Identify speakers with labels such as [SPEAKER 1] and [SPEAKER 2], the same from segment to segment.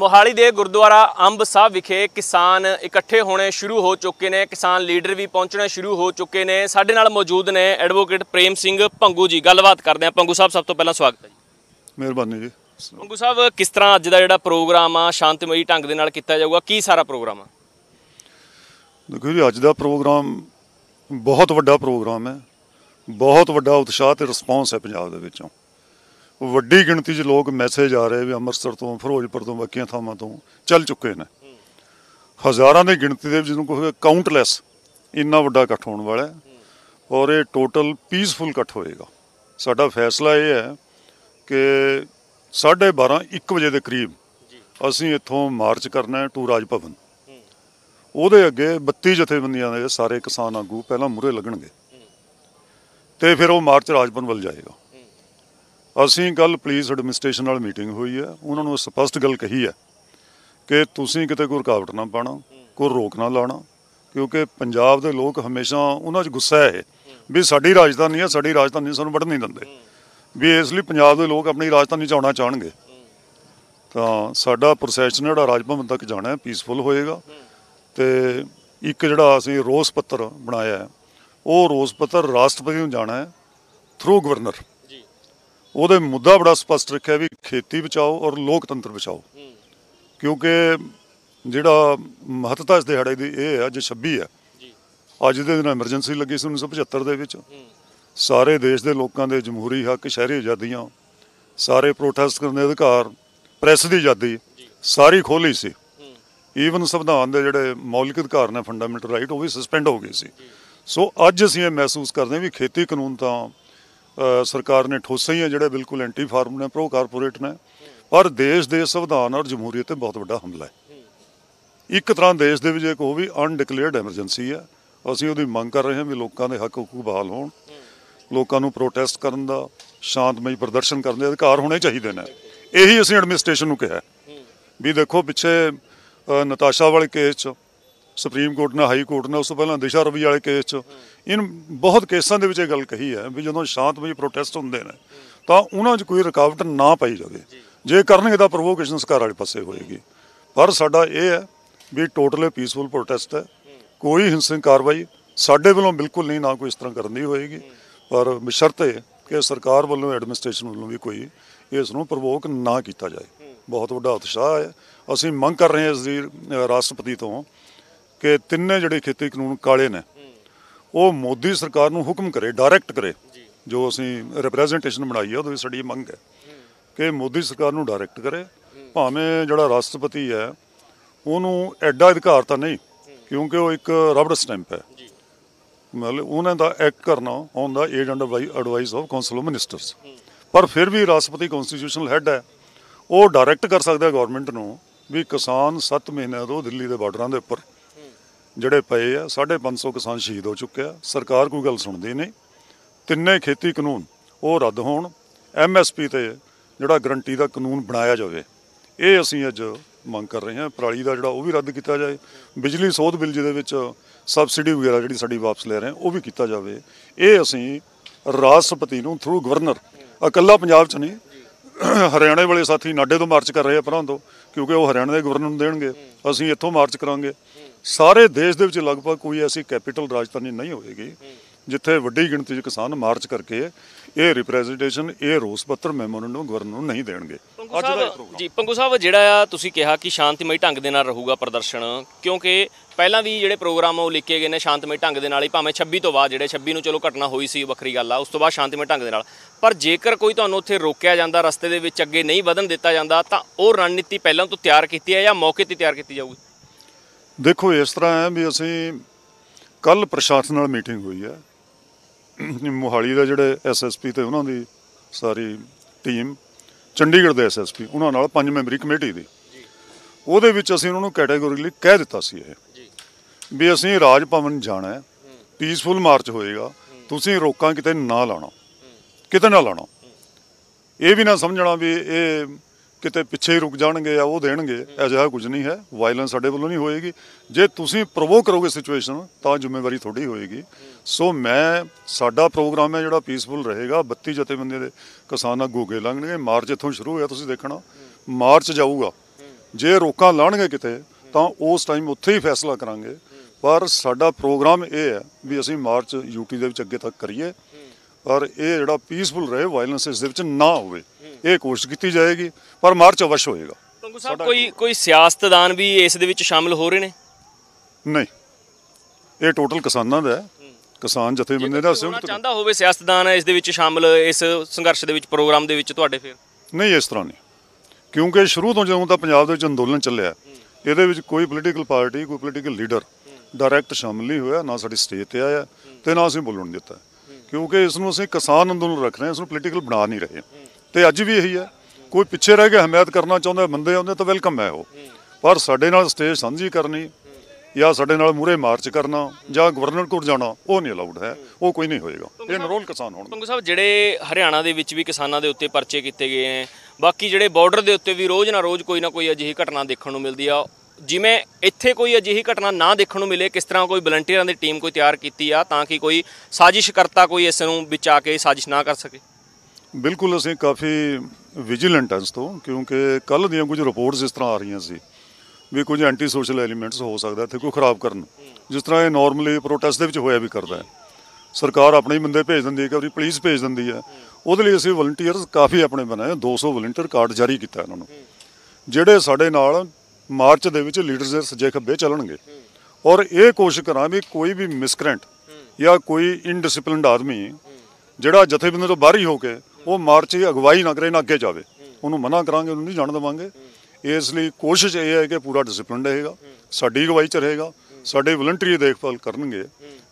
[SPEAKER 1] ਮੋਹਾਲੀ ਦੇ ਗੁਰਦੁਆਰਾ ਅੰਬ ਸਾਹਿਬ ਵਿਖੇ ਕਿਸਾਨ ਇਕੱਠੇ ਹੋਣੇ ਸ਼ੁਰੂ ਹੋ ਚੁੱਕੇ ਨੇ ਕਿਸਾਨ ਲੀਡਰ ਵੀ ਪਹੁੰਚਣੇ ਸ਼ੁਰੂ ਹੋ ਚੁੱਕੇ ਨੇ ਸਾਡੇ ਨਾਲ ਮੌਜੂਦ ਨੇ ਐਡਵੋਕੇਟ ਪ੍ਰੇਮ ਸਿੰਘ ਭੰਗੂ ਜੀ ਗੱਲਬਾਤ ਕਰਦੇ ਆ ਭੰਗੂ ਸਾਹਿਬ ਸਭ ਤੋਂ ਪਹਿਲਾਂ ਸਵਾਗਤ ਹੈ
[SPEAKER 2] ਜੀ ਮਿਹਰਬਾਨੀ ਜੀ
[SPEAKER 1] ਭੰਗੂ ਸਾਹਿਬ ਕਿਸ ਤਰ੍ਹਾਂ ਅੱਜ ਦਾ ਜਿਹੜਾ ਪ੍ਰੋਗਰਾਮ ਆ ਸ਼ਾਂਤਮਈ ਢੰਗ ਦੇ ਨਾਲ ਕੀਤਾ ਜਾਊਗਾ ਕੀ ਸਾਰਾ ਪ੍ਰੋਗਰਾਮ ਆ
[SPEAKER 2] ਦੇਖੋ ਜੀ ਅੱਜ ਦਾ ਪ੍ਰੋਗਰਾਮ ਬਹੁਤ ਵੱਡਾ ਪ੍ਰੋਗਰਾਮ ਹੈ ਬਹੁਤ ਵੱਡਾ ਉਤਸ਼ਾਹ ਤੇ ਰਿਸਪੌਂਸ ਹੈ ਪੰਜਾਬ ਦੇ ਵਿੱਚੋਂ ਵੱਡੀ ਗਿਣਤੀ 'ਚ ਲੋਕ ਮੈਸੇਜ ਆ ਰਹੇ ਵੀ ਅੰਮ੍ਰਿਤਸਰ ਤੋਂ ਫਿਰੋਜ਼ਪੁਰ ਤੋਂ ਬਾਕੀਆਂ ਥਾਵਾਂ ਤੋਂ ਚੱਲ ਚੁੱਕੇ ਨੇ ਹਜ਼ਾਰਾਂ ਦੀ ਗਿਣਤੀ ਦੇ ਜਿਹਨੂੰ ਕੋਈ ਕਾਊਂਟਲੈਸ ਇੰਨਾ ਵੱਡਾ ਇਕੱਠ ਹੋਣ ਵਾਲਾ ਹੈ ਔਰ ਇਹ ਟੋਟਲ ਪੀਸਫੁਲ ਇਕੱਠ ਹੋਏਗਾ ਸਾਡਾ ਫੈਸਲਾ ਇਹ ਹੈ ਕਿ 12:30 1 ਵਜੇ ਦੇ ਕਰੀਬ ਅਸੀਂ ਇੱਥੋਂ ਮਾਰਚ ਕਰਨਾ ਹੈ ਟੂ ਰਾਜ ਭਵਨ ਉਹਦੇ ਅੱਗੇ 32 ਜਥੇਬੰਦੀਆਂ ਦੇ ਸਾਰੇ ਕਿਸਾਨ ਆਗੂ ਪਹਿਲਾਂ ਮੂਰੇ ਲੱਗਣਗੇ ਤੇ ਫਿਰ ਉਹ ਮਾਰਚ ਰਾਜ ਭਵਨ ਵੱਲ ਜਾਏਗਾ ਅਸੀਂ ਕੱਲ ਪੁਲਿਸ ਐਡਮਿਨਿਸਟ੍ਰੇਸ਼ਨ ਨਾਲ ਮੀਟਿੰਗ ਹੋਈ ਹੈ ਉਹਨਾਂ ਨੂੰ ਸਪਸ਼ਟ ਗੱਲ ਕਹੀ ਹੈ ਕਿ ਤੁਸੀਂ ਕਿਤੇ ਕੋਈ ਰੁਕਾਵਟ ਨਾ ਪਾਣਾ ਕੋਈ ਰੋਕ ਨਾ ਲਾਣਾ ਕਿਉਂਕਿ ਪੰਜਾਬ ਦੇ ਲੋਕ ਹਮੇਸ਼ਾ ਉਹਨਾਂ 'ਚ ਗੁੱਸਾ ਹੈ ਵੀ ਸਾਡੀ ਰਾਜਧਾਨੀ ਹੈ ਸਾਡੀ ਰਾਜਧਾਨੀ ਸਾਨੂੰ ਵੜਨ ਨਹੀਂ ਦਿੰਦੇ ਵੀ ਇਸ ਲਈ ਪੰਜਾਬ ਦੇ ਲੋਕ ਆਪਣੀ ਰਾਜਧਾਨੀ 'ਚ ਆਉਣਾ ਚਾਹਣਗੇ ਤਾਂ ਸਾਡਾ ਪ੍ਰੋਸੈਸ਼ਨ ਜਿਹੜਾ ਰਾਜਭਵਨ ਤੱਕ ਜਾਣਾ ਪੀਸਫੁਲ ਹੋਏਗਾ ਤੇ ਇੱਕ ਜਿਹੜਾ ਅਸੀਂ ਰੋਸ ਪੱਤਰ ਬਣਾਇਆ ਉਹ ਰੋਸ ਪੱਤਰ ਰਾਸ਼ਟਰਪਤੀ ਨੂੰ ਜਾਣਾ ਹੈ ਥਰੂ ਗਵਰਨਰ ਉਹਦੇ ਮੁੱਦਾ ਬੜਾ ਸਪਸ਼ਟ ਰੱਖਿਆ ਵੀ ਖੇਤੀ ਬਚਾਓ ਔਰ ਲੋਕਤੰਤਰ ਬਚਾਓ ਕਿਉਂਕਿ ਜਿਹੜਾ ਮਹੱਤਤਾ ਇਸ ਦਿਹਾੜੇ ਦੀ ਇਹ ਹੈ ਅੱਜ 26 ਹੈ ਅੱਜ ਦੇ ਦਿਨ ਐਮਰਜੈਂਸੀ ਲੱਗੀ ਸੀ 1975 ਦੇ ਵਿੱਚ ਸਾਰੇ ਦੇਸ਼ ਦੇ ਲੋਕਾਂ ਦੇ ਜਮਹੂਰੀ ਹੱਕ ਸ਼ਹਿਰੀ ਆਜ਼ਾਦੀਆਂ ਸਾਰੇ ਪ੍ਰੋਟੈਸਟ ਕਰਨ ਦੇ ਅਧਿਕਾਰ ਪ੍ਰੈਸ ਦੀ ਆਜ਼ਾਦੀ ਸਾਰੀ ਖੋਲੀ ਸੀ ਈਵਨ ਸੰਵਿਧਾਨ ਦੇ ਜਿਹੜੇ ਮੌਲਿਕ ਅਧਿਕਾਰ ਨੇ ਫੰਡਾਮੈਂਟਲ ਰਾਈਟ ਉਹ ਵੀ ਸਸਪੈਂਡ ਹੋ ਗਏ ਸੀ ਸੋ ਅੱਜ ਅਸੀਂ ਇਹ ਮਹਿਸੂਸ ਕਰਦੇ ਹਾਂ ਵੀ ਖੇਤੀ ਕਾਨੂੰਨ ਤਾਂ ਸਰਕਾਰ ਨੇ ਠੋਸੇ ਹੀ ਆ ਜਿਹੜੇ ਬਿਲਕੁਲ ਐਂਟੀ ਫਾਰਮ ਨੇ ਪ੍ਰੋ ਕਾਰਪੋਰੇਟ ਨੇ ਪਰ ਦੇਸ਼ ਦੇ ਸੰਵਿਧਾਨ ਔਰ ਜਮਹੂਰੀਅਤ ਤੇ ਬਹੁਤ ਵੱਡਾ ਹਮਲਾ ਹੈ ਇੱਕ ਤਰ੍ਹਾਂ ਦੇਸ਼ ਦੇ ਵਿੱਚ ਇੱਕ ਉਹ ਵੀ ਅਨਡਿਕਲੇਅਰਡ ਐਮਰਜੈਂਸੀ ਹੈ ਅਸੀਂ ਉਹਦੀ ਮੰਗ ਕਰ ਰਹੇ ਹਾਂ ਵੀ ਲੋਕਾਂ ਦੇ ਹੱਕ ਹਕੂਕ ਬਹਾਲ ਹੋਣ ਲੋਕਾਂ ਨੂੰ ਪ੍ਰੋਟੈਸਟ ਕਰਨ ਦਾ ਸ਼ਾਂਤਮਈ ਪ੍ਰਦਰਸ਼ਨ ਕਰਨ ਦੇ ਅਧਿਕਾਰ ਹੋਣੇ ਚਾਹੀਦੇ ਨੇ ਇਹੀ ਅਸੀਂ ਐਡਮਿਨਿਸਟ੍ਰੇਸ਼ਨ ਨੂੰ ਕਿਹਾ ਵੀ ਦੇਖੋ ਪਿੱਛੇ ਨਤਾਸ਼ਾ ਵਾਲੇ ਕੇਸ 'ਚ ਸੁਪਰੀਮ ਕੋਰਟ ਨੇ ਹਾਈ ਕੋਰਟ ਨੇ ਉਸ ਤੋਂ ਪਹਿਲਾਂ ਦਿਸ਼ਾ ਰਵੀ ਵਾਲੇ ਕੇਸ 'ਚ ਇਹਨ ਬਹੁਤ ਕੇਸਾਂ ਦੇ ਵਿੱਚ ਇਹ ਗੱਲ ਕਹੀ ਹੈ ਵੀ ਜਦੋਂ ਸ਼ਾਂਤਮਈ ਪ੍ਰੋਟੈਸਟ ਹੁੰਦੇ ਨੇ ਤਾਂ ਉਹਨਾਂ 'ਚ ਕੋਈ ਰੁਕਾਵਟ ਨਾ ਪਾਈ ਜਾਵੇ ਜੇ ਕਰਨਗੇ ਤਾਂ ਪ੍ਰੋਵੋਕੇਸ਼ਨ ਸਰਕਾਰ ਵਾਲੇ ਪਾਸੇ ਹੋਏਗੀ ਪਰ ਸਾਡਾ ਇਹ ਹੈ ਵੀ ਟੋਟਲੀ ਪੀਸਫੁਲ ਪ੍ਰੋਟੈਸਟ ਹੈ ਕੋਈ ਹਿੰਸਕ ਕਾਰਵਾਈ ਸਾਡੇ ਵੱਲੋਂ ਬਿਲਕੁਲ ਨਹੀਂ ਨਾ ਕੋਈ ਇਸ ਤਰ੍ਹਾਂ ਕਰਨ ਦੀ ਹੋਏਗੀ ਪਰ ਬਸ਼ਰਤੇ ਕਿ ਸਰਕਾਰ ਵੱਲੋਂ ਐਡਮਿਨਿਸਟ੍ਰੇਸ਼ਨ ਵੱਲੋਂ ਵੀ ਕੋਈ ਇਸ ਨੂੰ ਪ੍ਰਵੋਕ ਨਾ ਕੀਤਾ ਜਾਏ ਬਹੁਤ ਵੱਡਾ ਉਤਸ਼ਾਹ ਹੈ ਅਸੀਂ ਮੰਗ ਕਰ ਰਹੇ ਹਾਂ ਇਸ ਦੀ ਰਾਸ਼ਟਰਪਤੀ ਤੋਂ ਕਿ ਤਿੰਨੇ ਜਿਹੜੇ ਖੇਤੀ ਕਾਨੂੰਨ ਕਾਲੇ ਨੇ ਉਹ ਮੋਦੀ ਸਰਕਾਰ ਨੂੰ ਹੁਕਮ ਕਰੇ ਡਾਇਰੈਕਟ ਕਰੇ ਜੋ ਅਸੀਂ ਰਿਪਰੈਜ਼ੈਂਟੇਸ਼ਨ ਬਣਾਈ ਹੈ ਉਹਦੇ ਵੀ ਸਾਡੀ ਮੰਗ ਹੈ ਕਿ ਮੋਦੀ ਸਰਕਾਰ ਨੂੰ ਡਾਇਰੈਕਟ ਕਰੇ ਭਾਵੇਂ ਜਿਹੜਾ ਰਾਸ਼ਟਰਪਤੀ ਹੈ ਉਹਨੂੰ ਐਡਾ ਅਧਿਕਾਰ ਤਾਂ ਨਹੀਂ ਕਿਉਂਕਿ ਉਹ ਇੱਕ ਰਬੜ ਸਟੈਂਪ ਹੈ ਮਤਲਬ ਉਹਨਾਂ ਦਾ ਐਕਟ ਕਰਨਾ ਹੁੰਦਾ aid by advice of council of ministers ਪਰ ਫਿਰ ਵੀ ਰਾਸ਼ਟਰਪਤੀ ਕਨਸਟੀਟਿਊਸ਼ਨਲ ਹੈੱਡ ਹੈ ਉਹ ਡਾਇਰੈਕਟ ਕਰ ਸਕਦਾ ਗਵਰਨਮੈਂਟ ਨੂੰ ਵੀ ਕਿਸਾਨ 7 ਮਹੀਨਿਆਂ ਤੋਂ ਦਿੱਲੀ ਦੇ ਬਾਰਡਰਾਂ ਦੇ ਉੱਪਰ ਜਿਹੜੇ ਪਏ ਆ 550 ਕਿਸਾਨ ਸ਼ਹੀਦ ਹੋ ਚੁੱਕੇ ਆ ਸਰਕਾਰ ਕੋਈ ਗੱਲ ਸੁਣਦੀ ਨਹੀਂ ਤਿੰਨੇ ਖੇਤੀ ਕਾਨੂੰਨ ਉਹ ਰੱਦ ਹੋਣ ਐਮਐਸਪੀ ਤੇ ਜਿਹੜਾ ਗਰੰਟੀ ਦਾ ਕਾਨੂੰਨ ਬਣਾਇਆ ਜਾਵੇ ਇਹ ਅਸੀਂ ਅੱਜ ਮੰਗ ਕਰ ਰਹੇ ਹਾਂ ਪਰਾਲੀ ਦਾ ਜਿਹੜਾ ਉਹ ਵੀ ਰੱਦ ਕੀਤਾ ਜਾਵੇ ਬਿਜਲੀ ਸੋਧ ਬਿੱਲ ਜਿਹਦੇ ਵਿੱਚ ਸਬਸਿਡੀ ਵਗੈਰਾ ਜਿਹੜੀ ਸਾਡੀ ਵਾਪਸ ਲੈ ਰਹੇ ਉਹ ਵੀ ਕੀਤਾ ਜਾਵੇ ਇਹ ਅਸੀਂ ਰਾਸ਼ਟਰਪਤੀ ਨੂੰ ਥਰੂ ਗਵਰਨਰ ਇਕੱਲਾ ਪੰਜਾਬ 'ਚ ਨਹੀਂ ਹਰਿਆਣੇ ਵਾਲੇ ਸਾਥੀ ਨਾਡੇ ਤੋਂ ਮਾਰਚ ਕਰ ਰਹੇ ਆ ਪਰਾਂ ਤੋਂ ਕਿਉਂਕਿ ਉਹ ਹਰਿਆਣਾ ਦੇ ਗਵਰਨਰ ਨੂੰ ਦੇਣਗੇ ਅਸੀਂ ਇੱਥੋਂ ਮਾਰਚ ਕਰਾਂਗੇ ਸਾਰੇ ਦੇਸ਼ ਦੇ ਵਿੱਚ ਲਗਭਗ ਕੋਈ ਐਸੀ ਕੈਪੀਟਲ ਰਾਜਧਾਨੀ ਨਹੀਂ ਹੋਏਗੀ ਜਿੱਥੇ ਵੱਡੀ ਗਿਣਤੀ ਦੇ ਕਿਸਾਨ ਮਾਰਚ ਕਰਕੇ ਇਹ ਰਿਪਰੈਜ਼ੈਂਟੇਸ਼ਨ ਇਹ ਰੋਸ ਪੱਤਰ ਮੈਮੋਰੰਡਮ ਨੂੰ ਗਵਰਨਰ ਨੂੰ ਨਹੀਂ ਦੇਣਗੇ
[SPEAKER 1] ਅੱਜ ਦਾ ਜੀ ਪੰਗੂ ਸਾਹਿਬ ਜਿਹੜਾ ਆ ਤੁਸੀਂ ਕਿਹਾ ਕਿ ਸ਼ਾਂਤਮਈ ਢੰਗ ਦੇ ਨਾਲ ਰਹੂਗਾ ਪ੍ਰਦਰਸ਼ਨ ਕਿਉਂਕਿ ਪਹਿਲਾਂ ਵੀ ਜਿਹੜੇ ਪ੍ਰੋਗਰਾਮ ਉਹ ਲਿਖੇ ਗਏ ਨੇ ਸ਼ਾਂਤਮਈ ਢੰਗ ਦੇ ਨਾਲ ਹੀ ਭਾਵੇਂ 26 ਤੋਂ ਬਾਅਦ ਜਿਹੜੇ 26 ਨੂੰ ਚਲੋ ਘਟਨਾ ਹੋਈ ਸੀ ਵੱਖਰੀ ਗੱਲ ਆ ਉਸ ਤੋਂ ਬਾਅਦ ਸ਼ਾਂਤਮਈ ਢੰਗ ਦੇ ਨਾਲ ਪਰ ਜੇਕਰ ਕੋਈ ਤੁਹਾਨੂੰ ਉੱਥੇ ਰੋਕਿਆ ਜਾਂਦਾ ਰਸਤੇ ਦੇ ਵਿੱਚ ਅੱਗੇ ਨਹੀਂ ਵਧਣ ਦਿੱਤਾ ਜਾਂਦਾ ਤਾਂ ਉਹ ਰਣਨੀਤੀ ਪਹਿਲਾਂ ਤੋਂ ਤਿਆਰ ਕੀਤੀ ਹੈ ਜਾਂ ਮੌਕੇ ਤੇ ਤਿਆਰ ਕੀਤੀ ਜਾਊਗੀ
[SPEAKER 2] ਦੇਖੋ ਇਸ ਤਰ੍ਹਾਂ ਹੈ ਵੀ ਅਸੀਂ ਕੱਲ ਪ੍ਰਸ਼ਾਸਨ ਨਾਲ ਮੀਟਿੰਗ ਹੋਈ ਹੈ ਮੋਹਾਲੀ ਦਾ ਜਿਹੜੇ ਐਸਐਸਪੀ ਤੇ ਉਹਨਾਂ ਦੀ ਸਾਰੀ ਟੀਮ ਚੰਡੀਗੜ੍ਹ ਦੇ ਐਸਐਸਪੀ ਉਹਨਾਂ ਨਾਲ ਪੰਜ ਮੈਂਬਰੀ ਕਮੇਟੀ ਦੀ ਉਹਦੇ ਵਿੱਚ ਅਸੀਂ ਉਹਨਾਂ ਨੂੰ ਕੈਟਾਗੋਰੀਲੀ ਕਹਿ ਦਿੱਤਾ ਸੀ ਇਹ ਵੀ ਅਸੀਂ ਰਾਜ ਭਵਨ ਜਾਣਾ ਹੈ ਪੀਸਫੁਲ ਮਾਰਚ ਹੋਏਗਾ ਤੁਸੀਂ ਰੋਕਾਂ ਕਿਤੇ ਨਾ ਲਾਣਾ ਕਿਤੇ ਨਾ ਲਾਣਾ ਇਹ ਵੀ ਨਾ ਸਮਝਣਾ ਵੀ ਇਹ ਕਿਤੇ ਪਿੱਛੇ ਹੀ ਰੁਕ ਜਾਣਗੇ ਆ ਉਹ ਦੇਣਗੇ ਅਜਿਹਾ ਕੁਝ ਨਹੀਂ ਹੈ ਵਾਇਲੈਂਸ ਸਾਡੇ ਵੱਲੋਂ ਨਹੀਂ ਹੋਏਗੀ ਜੇ ਤੁਸੀਂ ਪ੍ਰੋਵੋਕ ਕਰੋਗੇ ਸਿਚੁਏਸ਼ਨ ਤਾਂ ਜ਼ਿੰਮੇਵਾਰੀ ਤੁਹਾਡੀ ਹੋਏਗੀ ਸੋ ਮੈਂ ਸਾਡਾ ਪ੍ਰੋਗਰਾਮ ਹੈ ਜਿਹੜਾ ਪੀਸਫੁਲ ਰਹੇਗਾ 32 ਬੰਦੇ ਦੇ ਕਿਸਾਨਾਂ ਗੋਗੇ ਲੰਘਣਗੇ ਮਾਰਚ ਇਥੋਂ ਸ਼ੁਰੂ ਹੋਇਆ ਤੁਸੀਂ ਦੇਖਣਾ ਮਾਰਚ ਜਾਊਗਾ ਜੇ ਰੋਕਾਂ ਲਾਣਗੇ ਕਿਤੇ ਤਾਂ ਉਸ ਟਾਈਮ ਉੱਥੇ ਹੀ ਫੈਸਲਾ ਕਰਾਂਗੇ ਪਰ ਸਾਡਾ ਪ੍ਰੋਗਰਾਮ ਇਹ ਹੈ ਵੀ ਅਸੀਂ ਮਾਰਚ ਯੂਟੀ ਦੇ ਵਿੱਚ ਅੱਗੇ ਤੱਕ ਕਰੀਏ ਔਰ ਇਹ ਜਿਹੜਾ ਪੀਸਫੁਲ ਰਹੇ ਵਾਇਲੈਂਸ ਇਸ ਦੇ ਵਿੱਚ ਨਾ ਹੋਵੇ ਇਹ ਕੋਸ਼ਿਸ਼ ਕੀਤੀ ਜਾਏਗੀ ਪਰ ਮਾਰਚ ਅਵਸ਼ ਹੋਏਗਾ
[SPEAKER 1] ਪੰਗੂ ਸਾਹਿਬ ਕੋਈ ਕੋਈ ਸਿਆਸਤਦਾਨ ਵੀ ਇਸ ਦੇ ਵਿੱਚ ਸ਼ਾਮਲ ਹੋ ਰਹੇ ਨੇ
[SPEAKER 2] ਨਹੀਂ ਇਹ ਟੋਟਲ ਕਿਸਾਨਾਂ ਦਾ ਹੈ ਕਿਸਾਨ ਬੰਦੇ ਦਾ ਸਿਮਤ
[SPEAKER 1] ਚਾਹੁੰਦਾ ਹੋਵੇ ਸਿਆਸਤਦਾਨ ਇਸ ਦੇ ਵਿੱਚ ਸ਼ਾਮਲ ਇਸ ਸੰਘਰਸ਼ ਦੇ ਵਿੱਚ ਪ੍ਰੋਗਰਾਮ ਦੇ ਵਿੱਚ ਤੁਹਾਡੇ ਫਿਰ
[SPEAKER 2] ਨਹੀਂ ਇਸ ਤਰ੍ਹਾਂ ਨਹੀਂ ਕਿਉਂਕਿ ਸ਼ੁਰੂ ਤੋਂ ਜਦੋਂ ਤਾਂ ਪੰਜਾਬ ਦੇ ਵਿੱਚ ਅੰਦੋਲਨ ਚੱਲਿਆ ਇਹਦੇ ਵਿੱਚ ਕੋਈ ਪੋਲੀਟੀਕਲ ਪਾਰਟੀ ਕੋਈ ਪੋਲੀਟੀਕਲ ਲੀਡਰ ਡਾਇਰੈਕਟ ਸ਼ਾਮਲ ਨਹੀਂ ਹੋਇਆ ਨਾ ਸਾਡੀ ਸਟੇਜ ਤੇ ਆਇਆ ਤੇ ਨਾ ਅਸੀਂ ਬੋਲਣ ਦਿੱਤਾ ਕਿਉਂਕਿ ਇਸ ਨੂੰ ਅਸੀਂ ਕਿਸਾਨ ਅੰਦੋਲਨ ਰੱਖ ਰਹੇ ਹਾਂ ਇਸ ਨੂੰ ਪੋਲੀਟੀਕਲ ਬਣਾ ਨਹੀਂ ਰਹੇ ਤੇ ਅੱਜ ਵੀ ਇਹੀ ਹੈ ਕੋਈ ਪਿੱਛੇ ਰਹਿ ਕੇ ਹਮਾਇਤ ਕਰਨਾ ਚਾਹੁੰਦਾ ਬੰਦੇ ਆਉਂਦੇ ਤਾਂ ਵੈਲਕਮ ਹੈ ਉਹ ਪਰ ਸਾਡੇ ਨਾਲ ਸਟੇਜ ਸਾਂਝੀ ਕਰਨੀ ਜਾਂ ਸਾਡੇ ਨਾਲ ਮੂਰੇ ਮਾਰਚ ਕਰਨਾ ਜਾਂ ਗਵਰਨਰ ਕੋਲ ਜਾਣਾ ਉਹ ਨਹੀਂ ਅਲਾਉਡ ਹੈ ਉਹ ਕੋਈ ਨਹੀਂ ਹੋਏਗਾ ਇਹ ਨਰੋਲ ਕਿਸਾਨ ਹੋਣ
[SPEAKER 1] ਪੰਗੂ ਸਾਹਿਬ ਜਿਹੜੇ ਹਰਿਆਣਾ ਦੇ ਵਿੱਚ ਵੀ ਕਿਸਾਨਾਂ ਦੇ ਉੱਤੇ ਪਰਚੇ ਕੀਤੇ ਗਏ ਨੇ ਬਾਕੀ ਜਿਹੜੇ ਬਾਰਡਰ ਦੇ ਉੱਤੇ ਵੀ ਰੋਜ਼ ਨਾ ਰੋਜ਼ ਕੋਈ ਨਾ ਕੋਈ ਅਜਿਹੀ ਘਟਨਾ ਦੇਖਣ ਨੂੰ ਮਿਲਦੀ ਆ ਜਿਵੇਂ ਇੱਥੇ ਕੋਈ ਅਜਿਹੀ ਘਟਨਾ ਨਾ ਦੇਖਣ ਨੂੰ ਮਿਲੇ ਕਿਸ ਤਰ੍ਹਾਂ ਕੋਈ ਵਲੰਟੀਅਰਾਂ ਦੀ ਟੀਮ ਕੋਈ ਤਿਆਰ ਕੀਤੀ ਆ ਤਾਂ ਕਿ ਕੋਈ ਸਾਜ਼ਿਸ਼ ਕਰਤਾ ਕੋਈ ਇਸ ਨੂੰ ਵਿਚਾ ਕੇ ਸਾਜ਼ਿਸ਼ ਨਾ ਕਰ ਸਕੇ
[SPEAKER 2] ਬਿਲਕੁਲ ਅਸੀਂ ਕਾਫੀ ਵਿਜੀਲੈਂਟ ਹਾਂ ਇਸ ਤੋਂ ਕਿਉਂਕਿ ਕੱਲ ਦੀਆਂ ਕੁਝ ਰਿਪੋਰਟਸ ਇਸ ਤਰ੍ਹਾਂ ਆ ਰਹੀਆਂ ਸੀ ਵੀ ਕੁਝ ਐਂਟੀ ਸੋਸ਼ਲ ਐਲੀਮੈਂਟਸ ਹੋ ਸਕਦਾ ਇੱਥੇ ਕੋਈ ਖਰਾਬ ਕਰਨ ਜਿਸ ਤਰ੍ਹਾਂ ਇਹ ਨਾਰਮਲੀ ਪ੍ਰੋਟੈਸਟ ਦੇ ਵਿੱਚ ਹੋਇਆ ਵੀ ਕਰਦਾ ਹੈ ਸਰਕਾਰ ਆਪਣੇ ਹੀ ਬੰਦੇ ਭੇਜ ਦਿੰਦੀ ਹੈ ਕਈ ਪੁਲਿਸ ਭੇਜ ਦਿੰਦੀ ਹੈ ਉਹਦੇ ਲਈ ਅਸੀਂ ਵਲੰਟੀਅਰਸ ਕਾਫੀ ਆਪਣੇ ਬਣਾਏ 200 ਵਲੰਟੀਅਰ ਕਾਰਡ ਜਾਰੀ ਕੀਤਾ ਇਹਨਾਂ ਨੂੰ ਜਿਹੜੇ ਸਾਡੇ ਨਾਲ ਮਾਰਚ ਦੇ ਵਿੱਚ ਲੀਡਰਸ ਦੇ ਸਜੇ ਖੱਬੇ ਚੱਲਣਗੇ ਔਰ ਇਹ ਕੋਸ਼ਿਸ਼ ਕਰਾਂ ਵੀ ਕੋਈ ਵੀ ਮਿਸਕਰੈਂਟ ਜਾਂ ਕੋਈ ਇਨਡਿਸਪਲਿਨਡ ਆਦਮੀ ਜਿਹੜਾ ਜਥੇਬੰਦੀ ਤੋਂ ਬਾਹਰ ਹੀ ਹੋ ਕੇ ਉਹ ਮਾਰਚ ਦੀ ਅਗਵਾਈ ਨਾ ਕਰੇ ਨਾ ਅੱਗੇ ਜਾਵੇ ਉਹਨੂੰ ਮਨਾ ਕਰਾਂਗੇ ਉਹਨੂੰ ਨਹੀਂ ਜਾਣ ਦੇਵਾਂਗੇ ਇਸ ਲਈ ਕੋਸ਼ਿਸ਼ ਇਹ ਹੈ ਕਿ ਪੂਰਾ ਡਿਸਪਲਿਨ ਰਹੇਗਾ ਸਾਡੀ ਅਗਵਾਈ ਚ ਰਹੇਗਾ ਸਾਡੇ ਵਲੰਟਰੀ ਦੇਖਭਾਲ ਕਰਨਗੇ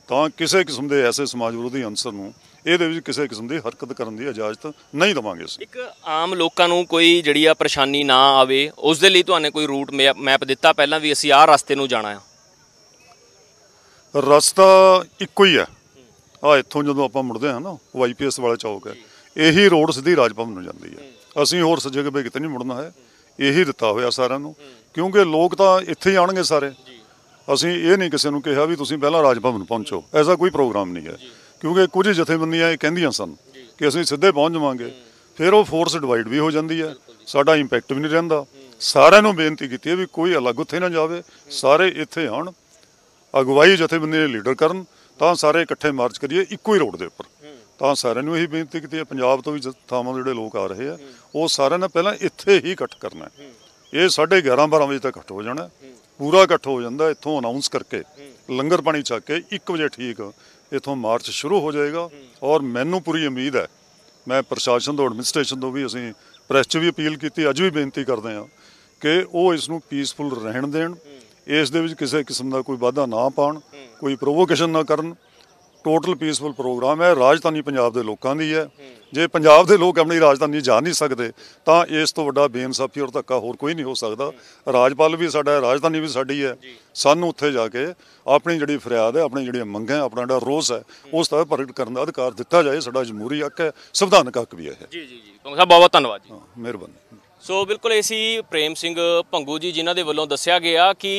[SPEAKER 2] ਤਾਂ ਕਿਸੇ ਕਿਸਮ ਦੇ ਐਸੇ ਸਮਾਜ ਵਿਰੋਧੀ ਅੰਸਰ ਨੂੰ ਇਹਦੇ ਵਿੱਚ ਕਿਸੇ ਕਿਸਮ ਦੀ ਹਰਕਤ ਕਰਨ ਦੀ ਇਜਾਜ਼ਤ ਨਹੀਂ ਦਵਾਂਗੇ ਅਸੀਂ ਇੱਕ
[SPEAKER 1] ਆਮ ਲੋਕਾਂ ਨੂੰ ਕੋਈ ਜਿਹੜੀ ਆ ਪਰੇਸ਼ਾਨੀ ਨਾ ਆਵੇ ਉਸ ਦੇ ਲਈ ਤੁਹਾਨੂੰ ਕੋਈ ਰੂਟ ਮੈਪ ਦਿੱਤਾ ਪਹਿਲਾਂ ਵੀ ਅਸੀਂ ਆਹ ਰਸਤੇ ਨੂੰ ਜਾਣਾ ਆ
[SPEAKER 2] ਰਸਤਾ ਇੱਕੋ ਹੀ ਹੈ ਆ ਇੱਥੋਂ ਜਦੋਂ ਆਪਾਂ ਮੁੜਦੇ ਹਾਂ ਨਾ ਵਾਈਪੀਐਸ ਵਾਲਾ ਚੌਕ ਹੈ ਇਹੀ ਰੋਡ ਸਿੱਧੀ ਰਾਜਪਾਲ ਨੂੰ ਜਾਂਦੀ ਹੈ ਅਸੀਂ ਹੋਰ ਸੱਜੇ ਕਿਤੇ ਕਿਤੇ ਨਹੀਂ ਮੁੜਨਾ ਹੈ ਇਹੀ ਦਿੱਤਾ ਹੋਇਆ ਸਾਰਿਆਂ ਨੂੰ ਕਿਉਂਕਿ ਲੋਕ ਤਾਂ ਇੱਥੇ ਹੀ ਆਣਗੇ ਸਾਰੇ ਅਸੀਂ ਇਹ ਨਹੀਂ ਕਿਸੇ ਨੂੰ ਕਿਹਾ ਵੀ ਤੁਸੀਂ ਪਹਿਲਾਂ ਨੂੰ ਪਹੁੰਚੋ ਐਸਾ ਕੋਈ ਪ੍ਰੋਗਰਾਮ ਨਹੀਂ ਹੈ ਕਿਉਂਕਿ ਕੁਝ ਜਥੇਬੰਦੀਆਂ ਇਹ ਕਹਿੰਦੀਆਂ ਸਨ ਕਿ ਅਸੀਂ ਸਿੱਧੇ ਪਹੁੰਚ ਜਾਵਾਂਗੇ ਫਿਰ ਉਹ ਫੋਰਸ ਡਿਵਾਈਡ ਵੀ ਹੋ ਜਾਂਦੀ ਹੈ ਸਾਡਾ ਇੰਪੈਕਟ ਵੀ ਨਹੀਂ ਰਹਿੰਦਾ ਸਾਰਿਆਂ ਨੂੰ ਬੇਨਤੀ ਕੀਤੀ ਹੈ ਵੀ ਕੋਈ ਅਲੱਗ ਉੱਥੇ ਨਾ ਜਾਵੇ ਸਾਰੇ ਇੱਥੇ ਆਉਣ ਅਗਵਾਈ ਜਥੇਬੰਦੀ ਦੇ ਲੀਡਰ ਕਰਨ ਤਾਂ ਸਾਰੇ ਇਕੱਠੇ ਮਾਰਚ ਕਰੀਏ ਇੱਕੋ ਹੀ ਰੋਡ ਦੇ ਉੱਪਰ ਤਾਂ ਸਾਰਿਆਂ ਨੂੰ ਇਹੀ ਬੇਨਤੀ ਕੀਤੀ ਹੈ ਪੰਜਾਬ ਤੋਂ ਵੀ ਥਾਵਾਂ ਤੋਂ ਜਿਹੜੇ ਲੋਕ ਆ ਰਹੇ ਆ ਉਹ ਸਾਰਿਆਂ ਨੇ ਪਹਿਲਾਂ ਇੱਥੇ ਹੀ ਇਕੱਠ ਕਰਨਾ ਹੈ। ਇਹ 11:30 12 ਵਜੇ ਤੱਕ ਇਕੱਠ ਹੋ ਜਾਣਾ ਹੈ। ਪੂਰਾ ਇਕੱਠ ਹੋ ਜਾਂਦਾ ਇੱਥੋਂ ਅਨਾਉਂਸ ਕਰਕੇ ਲੰਗਰ ਪਾਣੀ ਛਕ ਕੇ 1 ਵਜੇ ਠੀਕ ਇੱਥੋਂ ਮਾਰਚ ਸ਼ੁਰੂ ਹੋ ਜਾਏਗਾ ਔਰ ਮੈਨੂੰ ਪੂਰੀ ਉਮੀਦ ਹੈ ਮੈਂ ਪ੍ਰਸ਼ਾਸਨ ਤੋਂ ਐਡਮਿਨਿਸਟ੍ਰੇਸ਼ਨ ਤੋਂ ਵੀ ਅਸੀਂ ਪ੍ਰੈਸ 'ਚ ਵੀ ਅਪੀਲ ਕੀਤੀ ਅੱਜ ਵੀ ਬੇਨਤੀ ਕਰਦੇ ਆ ਕਿ ਉਹ ਇਸ ਨੂੰ ਪੀਸਫੁਲ ਰਹਿਣ ਦੇਣ ਇਸ ਦੇ ਵਿੱਚ ਕਿਸੇ ਕਿਸਮ ਦਾ ਕੋਈ ਵਾਧਾ ਨਾ ਪਾਉਣ ਕੋਈ ਪ੍ਰੋਵੋਕੇਸ਼ਨ ਨਾ ਕਰਨ ਟੋਟਲ ਪੀਸਫੁਲ ਪ੍ਰੋਗਰਾਮ ਹੈ ਰਾਜਧਾਨੀ ਪੰਜਾਬ ਦੇ ਲੋਕਾਂ ਦੀ ਹੈ ਜੇ ਪੰਜਾਬ ਦੇ ਲੋਕ ਆਪਣੀ ਰਾਜਧਾਨੀ ਜਾ ਨਹੀਂ ਸਕਦੇ ਤਾਂ ਇਸ ਤੋਂ ਵੱਡਾ ਬੇਇਨਸਾਫੀ ਔਰ ਧੱਕਾ ਹੋਰ ਕੋਈ ਨਹੀਂ ਹੋ ਸਕਦਾ ਰਾਜਪਾਲ ਵੀ ਸਾਡਾ ਹੈ ਰਾਜਧਾਨੀ ਵੀ ਸਾਡੀ ਹੈ ਸਾਨੂੰ ਉੱਥੇ ਜਾ ਕੇ ਆਪਣੀ ਜਿਹੜੀ ਫਰਿਆਦ ਹੈ ਆਪਣੀ ਜਿਹੜੀ ਮੰਗ ਹੈ ਆਪਣਾ ਜਿਹੜਾ ਰੋਸ ਹੈ ਉਸ ਦਾ ਪ੍ਰਗਟ ਕਰਨ ਦਾ ਅਧਿਕਾਰ ਦਿੱਤਾ ਜਾਏ ਸਾਡਾ ਜਮਹੂਰੀ ਹੱਕ ਹੈ ਸੰਵਿਧਾਨਕ ਹੱਕ ਵੀ ਹੈ ਜੀ ਜੀ ਜੀ ਸਾਹਿਬ ਬਹੁਤ ਧੰਨਵਾਦ ਜੀ ਮਿਹਰਬਾਨੀ
[SPEAKER 1] ਸੋ ਬਿਲਕੁਲ ਇਸੀ ਪ੍ਰੇਮ ਸਿੰਘ ਭੰਗੂ ਜੀ ਜਿਨ੍ਹਾਂ ਦੇ ਵੱਲੋਂ ਦੱਸਿਆ ਗਿਆ ਕਿ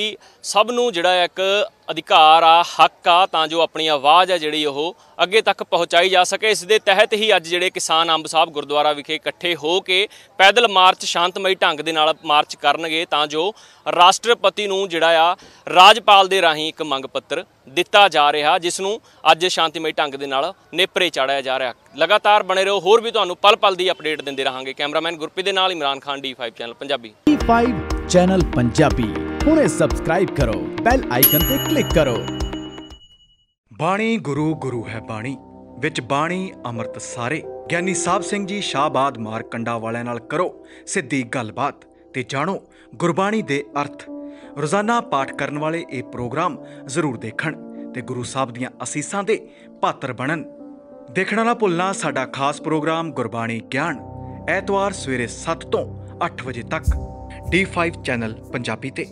[SPEAKER 1] ਸਭ ਨੂੰ ਜਿਹੜਾ ਇੱਕ ਅਧਿਕਾਰ ਆ ਹੱਕ ਆ ਤਾਂ ਜੋ ਆਪਣੀ ਆਵਾਜ਼ ਆ ਜਿਹੜੀ ਉਹ ਅੱਗੇ ਤੱਕ ਪਹੁੰਚਾਈ ਜਾ ਸਕੇ ਇਸ ਦੇ ਤਹਿਤ ਹੀ ਅੱਜ ਜਿਹੜੇ ਕਿਸਾਨ ਅੰਬ ਸਾਹਿਬ ਗੁਰਦੁਆਰਾ ਵਿਖੇ ਇਕੱਠੇ ਹੋ ਕੇ ਪੈਦਲ ਮਾਰਚ ਸ਼ਾਂਤਮਈ ਢੰਗ ਦੇ ਨਾਲ ਮਾਰਚ ਕਰਨਗੇ ਤਾਂ ਜੋ ਰਾਸ਼ਟਰਪਤੀ ਨੂੰ ਜਿਹੜਾ ਆ ਰਾਜਪਾਲ ਦੇ ਰਾਹੀਂ ਇੱਕ ਮੰਗ ਪੱਤਰ ਦਿੱਤਾ ਜਾ ਰਿਹਾ ਜਿਸ ਨੂੰ ਅੱਜ ਸ਼ਾਂਤਮਈ ਢੰਗ ਦੇ ਨਾਲ ਨੇਪਰੇ ਚਾੜਿਆ ਜਾ ਰਿਹਾ ਲਗਾਤਾਰ ਬਣੇ ਰਹੋ ਹੋਰ ਵੀ ਤੁਹਾਨੂੰ ਪਲ-ਪਲ ਦੀ ਅਪਡੇਟ ਦਿੰਦੇ ਰਹਾਂਗੇ ਕੈਮਰਾਮੈਨ ਗੁਰਪ੍ਰੀਤ ਦੇ ਨਾਲ Imran Khan D5 channel Punjabi
[SPEAKER 2] D5 channel Punjabi
[SPEAKER 1] ਹੁਣੇ ਸਬਸਕ੍ਰਾਈਬ ਕਰੋ ਬੈਲ ਆਈਕਨ ਤੇ ਕਲਿੱਕ ਕਰੋ ਬਾਣੀ ਗੁਰੂ ਗੁਰੂ ਹੈ ਬਾਣੀ ਵਿੱਚ ਬਾਣੀ ਅੰਮ੍ਰਿਤ ਸਾਰੇ ਗਿਆਨੀ ਸਾਹਿਬ ਸਿੰਘ ਜੀ ਸ਼ਾਬਾਦ ਮਾਰਕੰਡਾ ਵਾਲਿਆਂ ਨਾਲ ਕਰੋ ਸਿੱਧੀ ਗੱਲਬਾਤ ਤੇ ਜਾਣੋ ਗੁਰਬਾਣੀ ਦੇ ਅਰਥ ਰੋਜ਼ਾਨਾ ਪਾਠ ਕਰਨ ਵਾਲੇ ਇਹ ਪ੍ਰੋਗਰਾਮ ਜ਼ਰੂਰ ਦੇਖਣ ਤੇ ਗੁਰੂ ਸਾਹਿਬ ਦੀਆਂ ਅਸੀਸਾਂ ਦੇ ਪਾਤਰ ਬਣਨ ਦੇਖਣਾ ਨਾ ਭੁੱਲਣਾ ਸਾਡਾ ਖਾਸ ਪ੍ਰੋਗਰਾਮ ਗੁਰਬਾਣੀ ਗਿਆਨ ਐਤਵਾਰ ਸਵੇਰੇ 7 ਤੋਂ 8 ਵਜੇ ਤੱਕ D5 ਚੈਨਲ ਪੰਜਾਬੀ ਤੇ